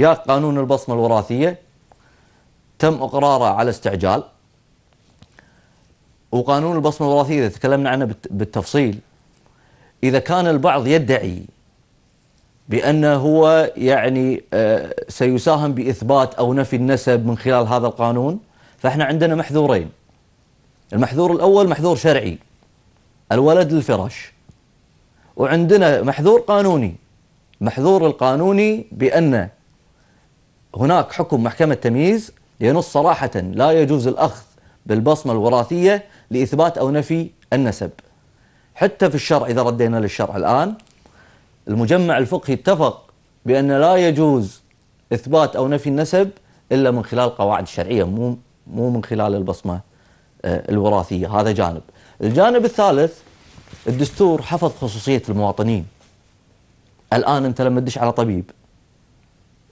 يا قانون البصمة الوراثية تم إقراره على استعجال وقانون البصمة الوراثية إذا تكلمنا عنه بالتفصيل إذا كان البعض يدعي بأنه هو يعني آه، سيساهم بإثبات أو نفي النسب من خلال هذا القانون فإحنا عندنا محذورين المحذور الأول محذور شرعي الولد للفراش وعندنا محذور قانوني محذور القانوني بأن هناك حكم محكمة تمييز ينص صراحة لا يجوز الأخذ بالبصمة الوراثية لإثبات أو نفي النسب حتى في الشرع إذا ردينا للشرع الآن المجمع الفقهي اتفق بأن لا يجوز إثبات أو نفي النسب إلا من خلال قواعد الشرعية مو مو من خلال البصمة آه، الوراثية هذا جانب الجانب الثالث الدستور حفظ خصوصية المواطنين الآن أنت لما تدش على طبيب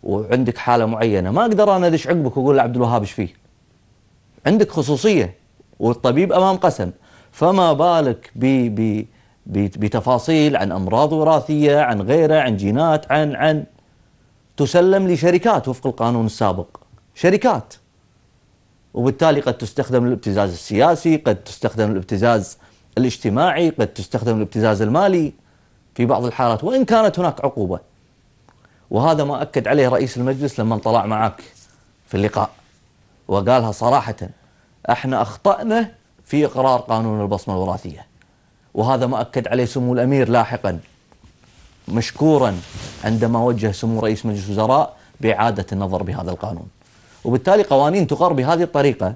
وعندك حاله معينه ما اقدر انا ادش عقبك واقول لعبد الوهاب ايش فيه عندك خصوصيه والطبيب امام قسم فما بالك ب ب بتفاصيل عن امراض وراثيه عن غيره عن جينات عن عن تسلم لشركات وفق القانون السابق شركات وبالتالي قد تستخدم الابتزاز السياسي قد تستخدم الابتزاز الاجتماعي قد تستخدم الابتزاز المالي في بعض الحالات وان كانت هناك عقوبه وهذا ما أكد عليه رئيس المجلس لما طلع معك في اللقاء وقالها صراحة احنا أخطأنا في إقرار قانون البصمة الوراثية وهذا ما أكد عليه سمو الأمير لاحقا مشكورا عندما وجه سمو رئيس مجلس الوزراء بإعادة النظر بهذا القانون وبالتالي قوانين تقر بهذه الطريقة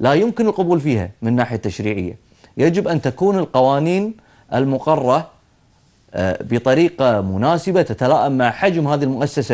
لا يمكن القبول فيها من ناحية تشريعية يجب أن تكون القوانين المقرة آه، بطريقة مناسبة تتلائم مع حجم هذه المؤسسة